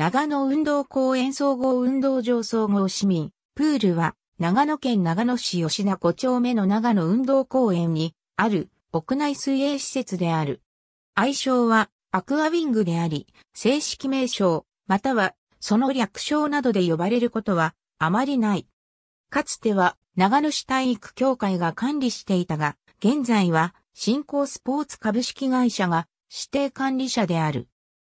長野運動公園総合運動場総合市民、プールは、長野県長野市吉田5丁目の長野運動公園に、ある、屋内水泳施設である。愛称は、アクアウィングであり、正式名称、または、その略称などで呼ばれることは、あまりない。かつては、長野市体育協会が管理していたが、現在は、新興スポーツ株式会社が、指定管理者である。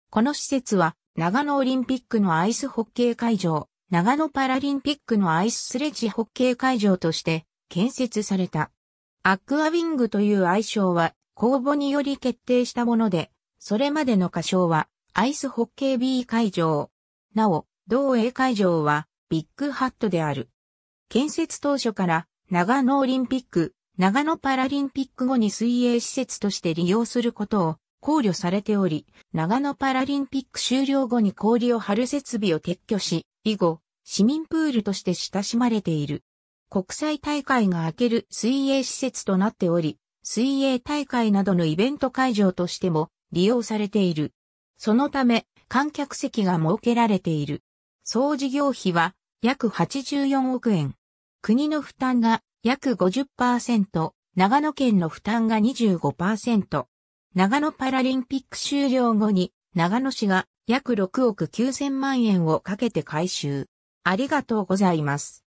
この施設は、長野オリンピックのアイスホッケー会場、長野パラリンピックのアイススレッジホッケー会場として建設された。アクアウィングという愛称は公募により決定したもので、それまでの歌唱はアイスホッケー B 会場。なお、同 A 会場はビッグハットである。建設当初から長野オリンピック、長野パラリンピック後に水泳施設として利用することを考慮されており、長野パラリンピック終了後に氷を張る設備を撤去し、以後、市民プールとして親しまれている。国際大会が明ける水泳施設となっており、水泳大会などのイベント会場としても利用されている。そのため、観客席が設けられている。総事業費は約84億円。国の負担が約50%、長野県の負担が25%。長野パラリンピック終了後に、長野市が約6億9 0万円をかけて回収。ありがとうございます。